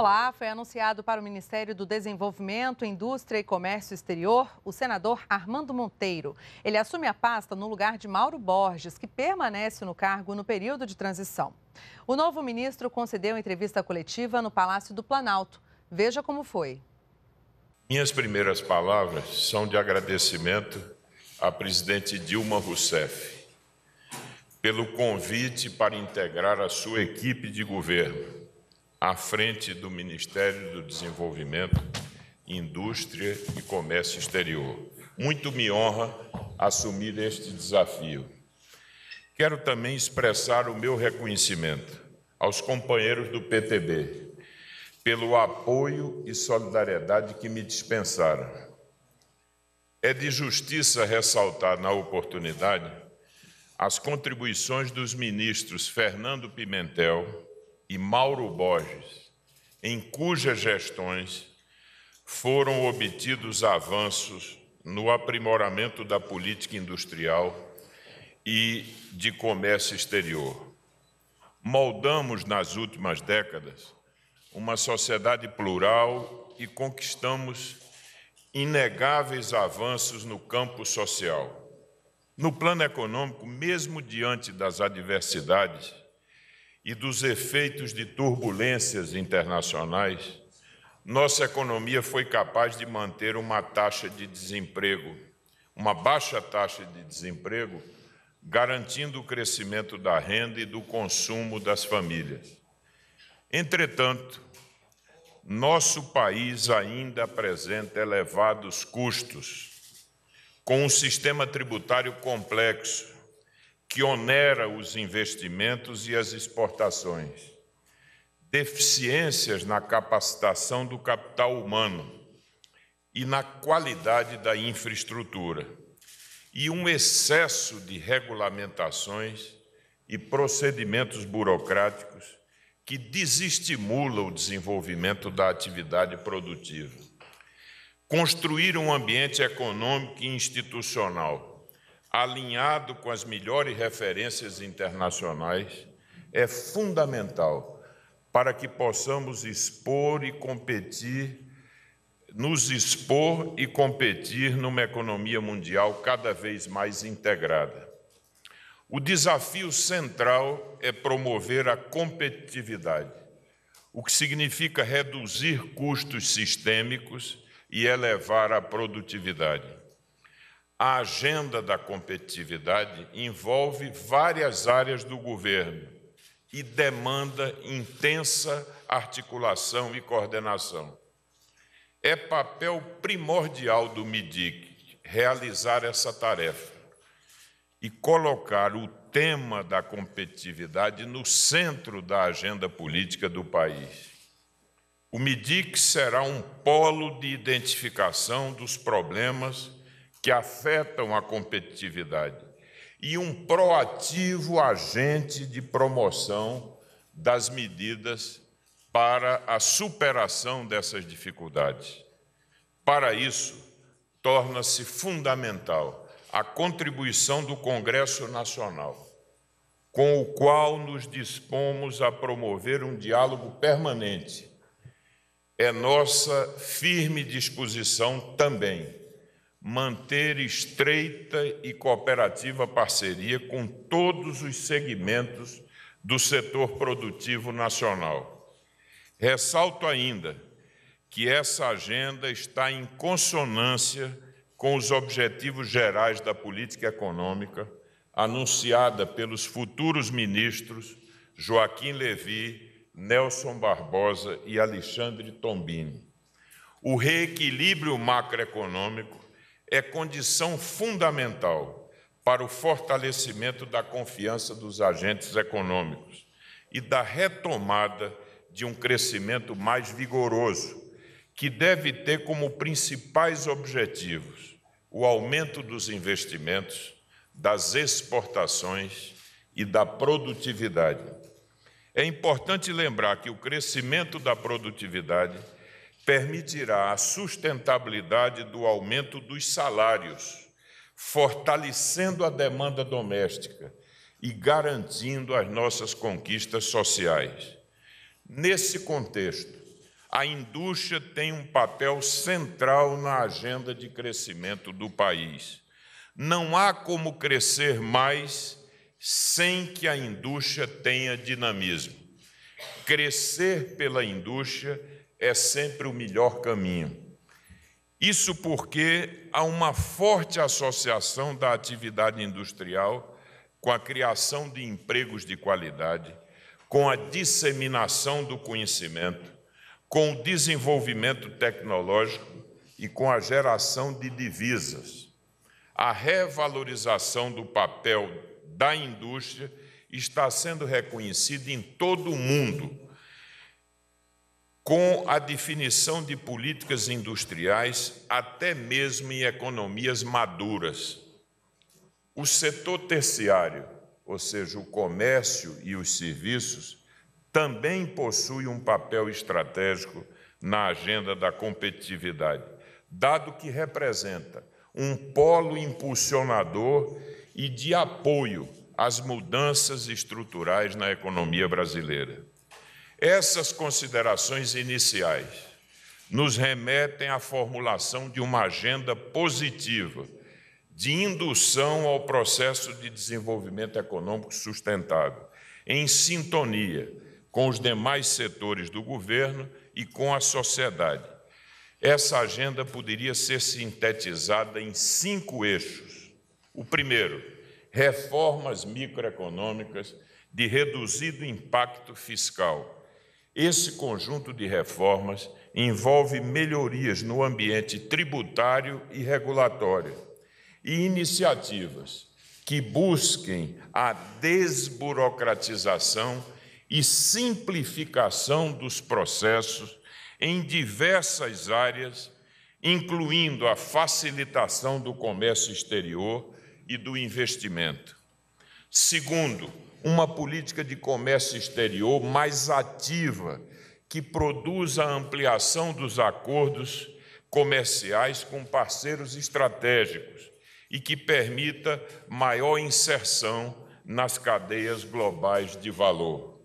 Olá, foi anunciado para o Ministério do Desenvolvimento, Indústria e Comércio Exterior o senador Armando Monteiro. Ele assume a pasta no lugar de Mauro Borges, que permanece no cargo no período de transição. O novo ministro concedeu entrevista coletiva no Palácio do Planalto. Veja como foi. Minhas primeiras palavras são de agradecimento à presidente Dilma Rousseff pelo convite para integrar a sua equipe de governo à frente do Ministério do Desenvolvimento, Indústria e Comércio Exterior. Muito me honra assumir este desafio. Quero também expressar o meu reconhecimento aos companheiros do PTB pelo apoio e solidariedade que me dispensaram. É de justiça ressaltar na oportunidade as contribuições dos ministros Fernando Pimentel, e Mauro Borges, em cujas gestões foram obtidos avanços no aprimoramento da política industrial e de comércio exterior. Moldamos nas últimas décadas uma sociedade plural e conquistamos inegáveis avanços no campo social. No plano econômico, mesmo diante das adversidades, e dos efeitos de turbulências internacionais, nossa economia foi capaz de manter uma taxa de desemprego, uma baixa taxa de desemprego, garantindo o crescimento da renda e do consumo das famílias. Entretanto, nosso país ainda apresenta elevados custos, com um sistema tributário complexo, que onera os investimentos e as exportações, deficiências na capacitação do capital humano e na qualidade da infraestrutura, e um excesso de regulamentações e procedimentos burocráticos que desestimula o desenvolvimento da atividade produtiva. Construir um ambiente econômico e institucional alinhado com as melhores referências internacionais, é fundamental para que possamos expor e competir, nos expor e competir numa economia mundial cada vez mais integrada. O desafio central é promover a competitividade, o que significa reduzir custos sistêmicos e elevar a produtividade. A agenda da competitividade envolve várias áreas do governo e demanda intensa articulação e coordenação. É papel primordial do MIDIC realizar essa tarefa e colocar o tema da competitividade no centro da agenda política do país. O MIDIC será um polo de identificação dos problemas que afetam a competitividade e um proativo agente de promoção das medidas para a superação dessas dificuldades. Para isso, torna-se fundamental a contribuição do Congresso Nacional, com o qual nos dispomos a promover um diálogo permanente. É nossa firme disposição também manter estreita e cooperativa parceria com todos os segmentos do setor produtivo nacional. Ressalto ainda que essa agenda está em consonância com os objetivos gerais da política econômica anunciada pelos futuros ministros Joaquim Levi, Nelson Barbosa e Alexandre Tombini. O reequilíbrio macroeconômico é condição fundamental para o fortalecimento da confiança dos agentes econômicos e da retomada de um crescimento mais vigoroso, que deve ter como principais objetivos o aumento dos investimentos, das exportações e da produtividade. É importante lembrar que o crescimento da produtividade permitirá a sustentabilidade do aumento dos salários, fortalecendo a demanda doméstica e garantindo as nossas conquistas sociais. Nesse contexto, a indústria tem um papel central na agenda de crescimento do país. Não há como crescer mais sem que a indústria tenha dinamismo. Crescer pela indústria é sempre o melhor caminho. Isso porque há uma forte associação da atividade industrial com a criação de empregos de qualidade, com a disseminação do conhecimento, com o desenvolvimento tecnológico e com a geração de divisas. A revalorização do papel da indústria está sendo reconhecida em todo o mundo com a definição de políticas industriais, até mesmo em economias maduras. O setor terciário, ou seja, o comércio e os serviços, também possui um papel estratégico na agenda da competitividade, dado que representa um polo impulsionador e de apoio às mudanças estruturais na economia brasileira. Essas considerações iniciais nos remetem à formulação de uma agenda positiva de indução ao processo de desenvolvimento econômico sustentável, em sintonia com os demais setores do governo e com a sociedade. Essa agenda poderia ser sintetizada em cinco eixos. O primeiro, reformas microeconômicas de reduzido impacto fiscal esse conjunto de reformas envolve melhorias no ambiente tributário e regulatório e iniciativas que busquem a desburocratização e simplificação dos processos em diversas áreas, incluindo a facilitação do comércio exterior e do investimento. Segundo, uma política de comércio exterior mais ativa, que produza a ampliação dos acordos comerciais com parceiros estratégicos e que permita maior inserção nas cadeias globais de valor.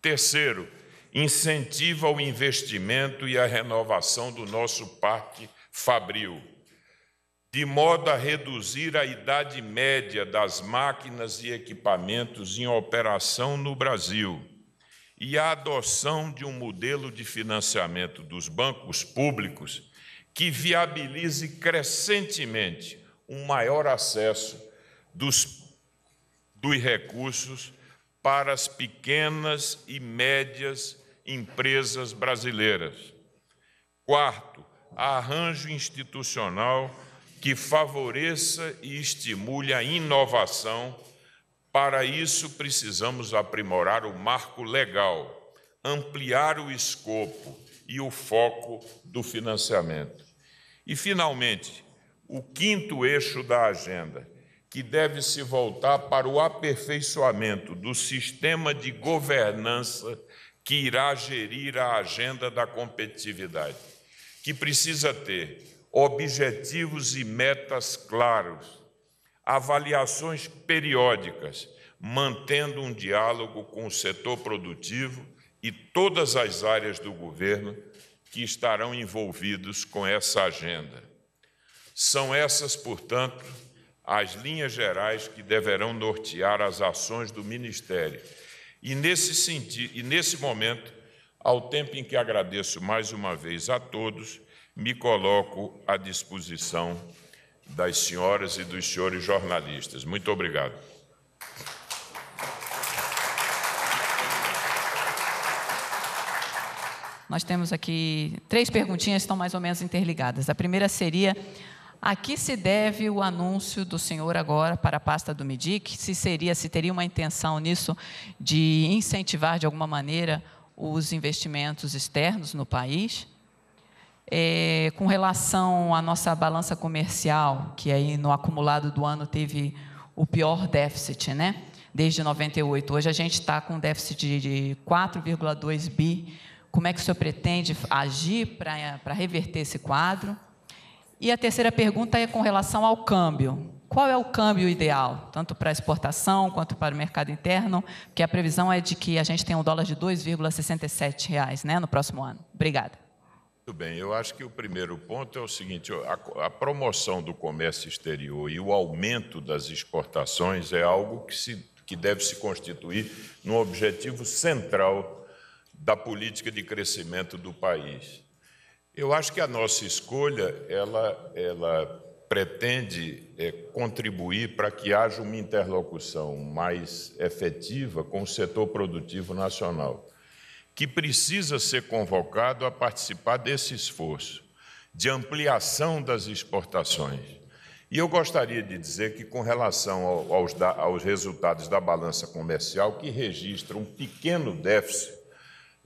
Terceiro, incentiva o investimento e a renovação do nosso parque fabril de modo a reduzir a idade média das máquinas e equipamentos em operação no Brasil e a adoção de um modelo de financiamento dos bancos públicos que viabilize crescentemente um maior acesso dos, dos recursos para as pequenas e médias empresas brasileiras. Quarto, arranjo institucional que favoreça e estimule a inovação. Para isso, precisamos aprimorar o marco legal, ampliar o escopo e o foco do financiamento. E, finalmente, o quinto eixo da agenda, que deve se voltar para o aperfeiçoamento do sistema de governança que irá gerir a agenda da competitividade, que precisa ter objetivos e metas claros, avaliações periódicas, mantendo um diálogo com o setor produtivo e todas as áreas do governo que estarão envolvidos com essa agenda. São essas, portanto, as linhas gerais que deverão nortear as ações do Ministério. E nesse, e nesse momento, ao tempo em que agradeço mais uma vez a todos, me coloco à disposição das senhoras e dos senhores jornalistas. Muito obrigado. Nós temos aqui três perguntinhas que estão mais ou menos interligadas. A primeira seria: a que se deve o anúncio do senhor agora para a pasta do MIDIC? Se seria, se teria uma intenção nisso de incentivar de alguma maneira os investimentos externos no país. É, com relação à nossa balança comercial, que aí no acumulado do ano teve o pior déficit, né? Desde 98. Hoje a gente está com um déficit de 4,2 bi. Como é que o senhor pretende agir para reverter esse quadro? E a terceira pergunta é com relação ao câmbio qual é o câmbio ideal, tanto para exportação quanto para o mercado interno, porque a previsão é de que a gente tenha um dólar de 2,67 reais né, no próximo ano. Obrigada. Muito bem, eu acho que o primeiro ponto é o seguinte: a, a, promoção do comércio exterior e o aumento das exportações é algo que, se, que deve se constituir no objetivo central da política de crescimento do país. Eu acho que a nossa escolha ela, ela pretende é, contribuir para que haja uma interlocução mais efetiva com o setor produtivo nacional, que precisa ser convocado a participar desse esforço de ampliação das exportações. E eu gostaria de dizer que, com relação aos, aos resultados da balança comercial, que registra um pequeno déficit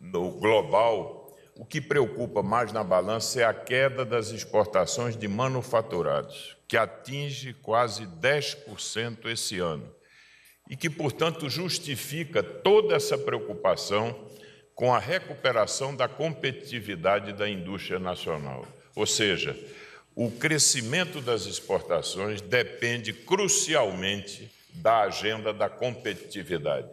no global o que preocupa mais na balança é a queda das exportações de manufaturados, que atinge quase 10% esse ano, e que, portanto, justifica toda essa preocupação com a recuperação da competitividade da indústria nacional. Ou seja, o crescimento das exportações depende crucialmente da agenda da competitividade,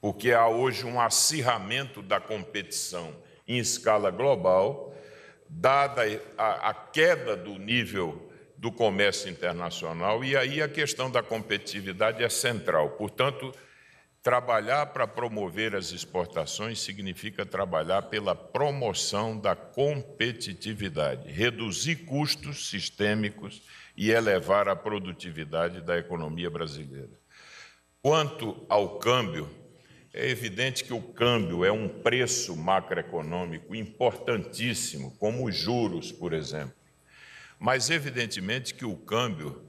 porque há hoje um acirramento da competição em escala global, dada a, a queda do nível do comércio internacional, e aí a questão da competitividade é central. Portanto, Trabalhar para promover as exportações significa trabalhar pela promoção da competitividade, reduzir custos sistêmicos e elevar a produtividade da economia brasileira. Quanto ao câmbio, é evidente que o câmbio é um preço macroeconômico importantíssimo, como os juros, por exemplo. Mas, evidentemente, que o câmbio,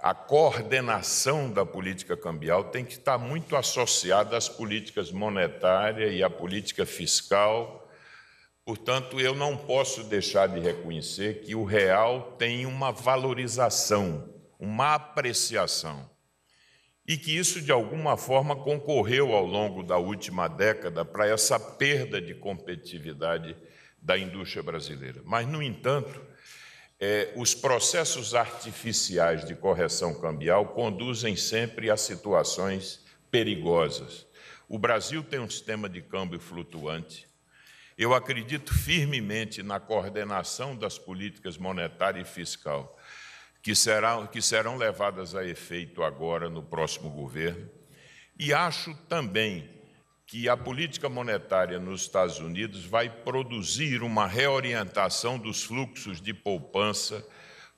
a coordenação da política cambial tem que estar muito associada às políticas monetária e à política fiscal. Portanto, eu não posso deixar de reconhecer que o real tem uma valorização, uma apreciação e que isso de alguma forma concorreu ao longo da última década para essa perda de competitividade da indústria brasileira. Mas, no entanto, é, os processos artificiais de correção cambial conduzem sempre a situações perigosas. O Brasil tem um sistema de câmbio flutuante. Eu acredito firmemente na coordenação das políticas monetária e fiscal que serão, que serão levadas a efeito agora no próximo governo. E acho também que a política monetária nos Estados Unidos vai produzir uma reorientação dos fluxos de poupança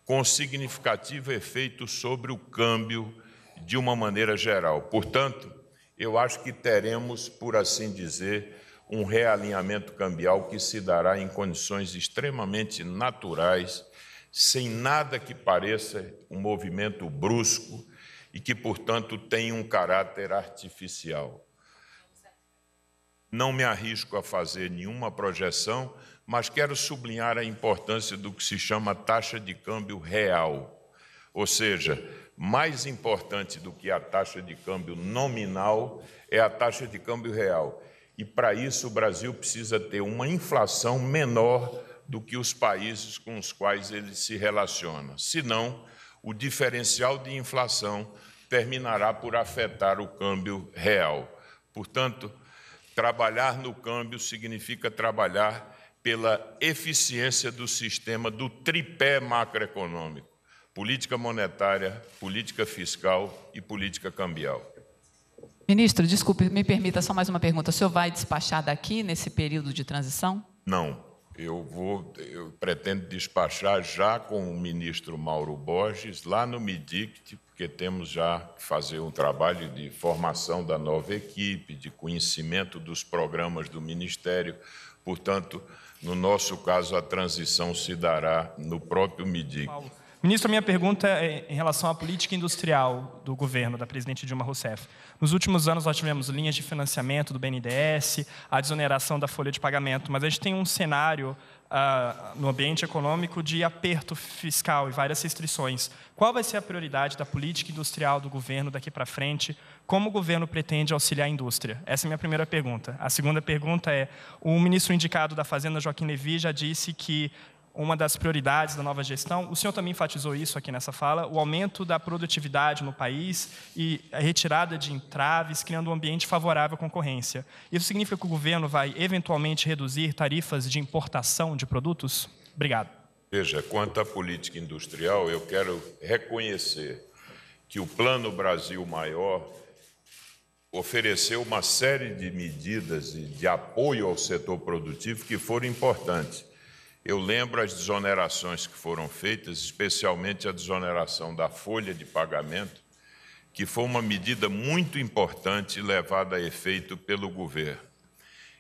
com significativo efeito sobre o câmbio de uma maneira geral. Portanto, eu acho que teremos, por assim dizer, um realinhamento cambial que se dará em condições extremamente naturais sem nada que pareça um movimento brusco e que, portanto, tem um caráter artificial. Não me arrisco a fazer nenhuma projeção, mas quero sublinhar a importância do que se chama taxa de câmbio real. Ou seja, mais importante do que a taxa de câmbio nominal é a taxa de câmbio real. E para isso o Brasil precisa ter uma inflação menor do que os países com os quais ele se relaciona. Senão, o diferencial de inflação terminará por afetar o câmbio real. Portanto, trabalhar no câmbio significa trabalhar pela eficiência do sistema do tripé macroeconômico: política monetária, política fiscal e política cambial. Ministro, desculpe, me permita só mais uma pergunta. O senhor vai despachar daqui nesse período de transição? Não. Eu, vou, eu pretendo despachar já com o ministro Mauro Borges, lá no MIDICT, porque temos já que fazer um trabalho de formação da nova equipe, de conhecimento dos programas do Ministério. Portanto, no nosso caso, a transição se dará no próprio MIDICT. Ministro, a minha pergunta é em relação à política industrial do governo, da presidente Dilma Rousseff. Nos últimos anos, nós tivemos linhas de financiamento do BNDES, a desoneração da folha de pagamento, mas a gente tem um cenário uh, no ambiente econômico de aperto fiscal e várias restrições. Qual vai ser a prioridade da política industrial do governo daqui para frente? Como o governo pretende auxiliar a indústria? Essa é a minha primeira pergunta. A segunda pergunta é: o ministro indicado da Fazenda, Joaquim Levy, já disse que uma das prioridades da nova gestão. O senhor também enfatizou isso aqui nessa fala, o aumento da produtividade no país e a retirada de entraves, criando um ambiente favorável à concorrência. Isso significa que o governo vai eventualmente reduzir tarifas de importação de produtos? Obrigado. Veja, quanto à política industrial, eu quero reconhecer que o Plano Brasil Maior ofereceu uma série de medidas de, de apoio ao setor produtivo que foram importantes eu lembro as desonerações que foram feitas, especialmente a desoneração da folha de pagamento, que foi uma medida muito importante levada a efeito pelo governo.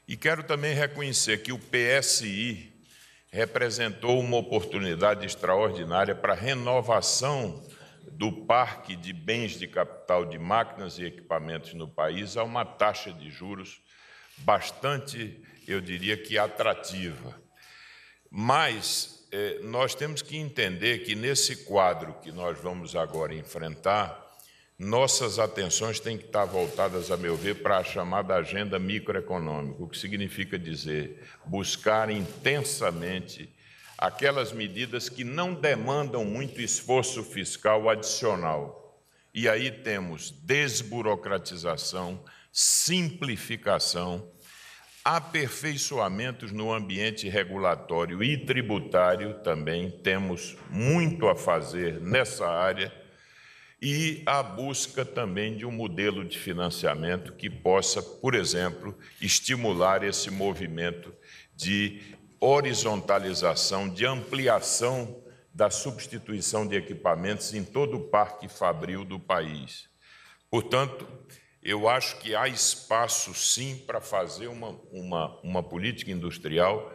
E quero também reconhecer que o PSI representou uma oportunidade extraordinária para a renovação do parque de bens de capital de máquinas e equipamentos no país a uma taxa de juros bastante, eu diria que atrativa. Mas eh, nós temos que entender que nesse quadro que nós vamos agora enfrentar, nossas atenções têm que estar voltadas, a meu ver, para a chamada agenda microeconômica, o que significa dizer buscar intensamente aquelas medidas que não demandam muito esforço fiscal adicional. E aí temos desburocratização, simplificação aperfeiçoamentos no ambiente regulatório e tributário também temos muito a fazer nessa área e a busca também de um modelo de financiamento que possa, por exemplo, estimular esse movimento de horizontalização, de ampliação da substituição de equipamentos em todo o parque fabril do país. Portanto, eu acho que há espaço, sim, para fazer uma, uma, uma política industrial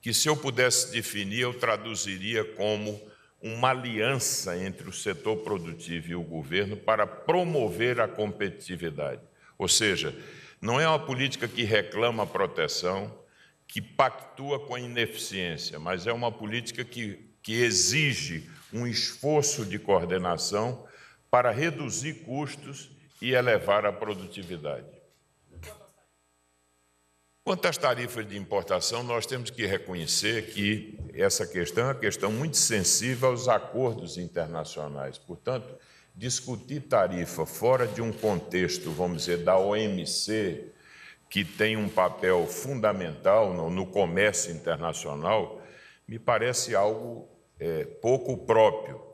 que, se eu pudesse definir, eu traduziria como uma aliança entre o setor produtivo e o governo para promover a competitividade. Ou seja, não é uma política que reclama proteção, que pactua com a ineficiência, mas é uma política que, que exige um esforço de coordenação para reduzir custos e elevar a produtividade. Quanto às tarifas de importação, nós temos que reconhecer que essa questão é uma questão muito sensível aos acordos internacionais. Portanto, discutir tarifa fora de um contexto, vamos dizer, da OMC, que tem um papel fundamental no, comércio internacional, me parece algo é, pouco próprio.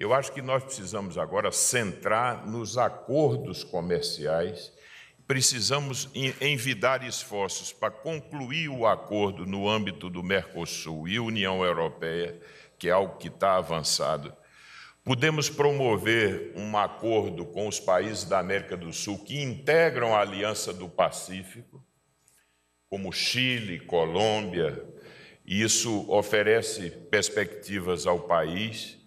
Eu acho que nós precisamos agora centrar nos acordos comerciais, precisamos envidar esforços para concluir o acordo no âmbito do Mercosul e União Europeia, que é algo que está avançado. Podemos promover um acordo com os países da América do Sul que integram a Aliança do Pacífico, como Chile, Colômbia, e isso oferece perspectivas ao país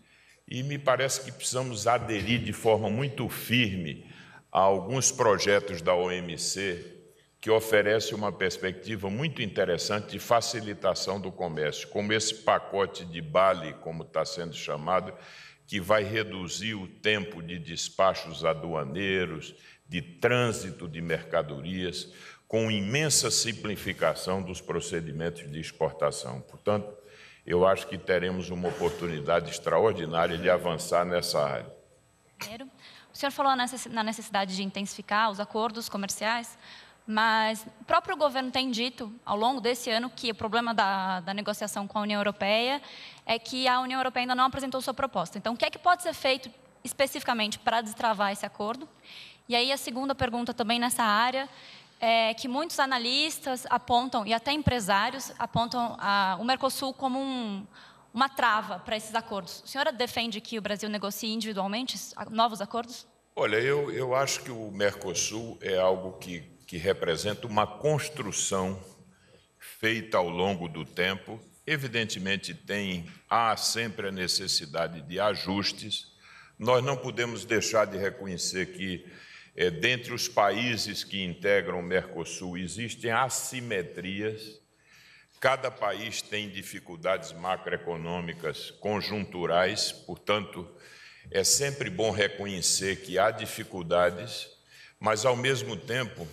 e me parece que precisamos aderir de forma muito firme a alguns projetos da OMC que oferecem uma perspectiva muito interessante de facilitação do comércio, como esse pacote de Bali, como está sendo chamado, que vai reduzir o tempo de despachos aduaneiros, de trânsito de mercadorias, com imensa simplificação dos procedimentos de exportação. Portanto, eu acho que teremos uma oportunidade extraordinária de avançar nessa área. Primeiro, o senhor falou na necessidade de intensificar os acordos comerciais, mas o próprio governo tem dito, ao longo desse ano, que o problema da, da negociação com a União Europeia é que a União Europeia ainda não apresentou sua proposta. Então, o que é que pode ser feito especificamente para destravar esse acordo? E aí, a segunda pergunta também nessa área é, que muitos analistas apontam, e até empresários, apontam a, o Mercosul como um, uma trava para esses acordos. A senhora defende que o Brasil negocie individualmente novos acordos? Olha, eu, eu acho que o Mercosul é algo que, que representa uma construção feita ao longo do tempo. Evidentemente, tem, há sempre a necessidade de ajustes. Nós não podemos deixar de reconhecer que é, dentre os países que integram o Mercosul, existem assimetrias. Cada país tem dificuldades macroeconômicas conjunturais, portanto, é sempre bom reconhecer que há dificuldades, mas, ao mesmo tempo,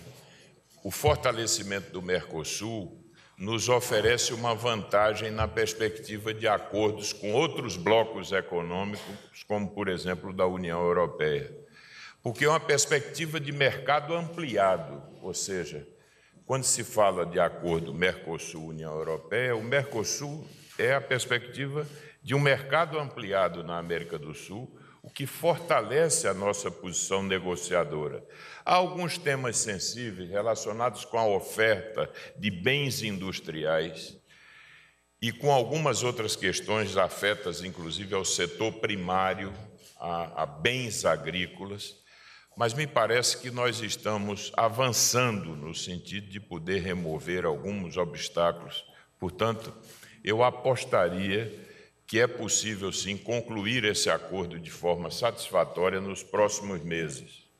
o fortalecimento do Mercosul nos oferece uma vantagem na perspectiva de acordos com outros blocos econômicos, como, por exemplo, da União Europeia porque é uma perspectiva de mercado ampliado, ou seja, quando se fala de acordo Mercosul-União Europeia, o Mercosul é a perspectiva de um mercado ampliado na América do Sul, o que fortalece a nossa posição negociadora. Há alguns temas sensíveis relacionados com a oferta de bens industriais e com algumas outras questões afetas, inclusive, ao setor primário, a, a bens agrícolas, mas me parece que nós estamos avançando no sentido de poder remover alguns obstáculos. Portanto, eu apostaria que é possível sim concluir esse acordo de forma satisfatória nos próximos meses.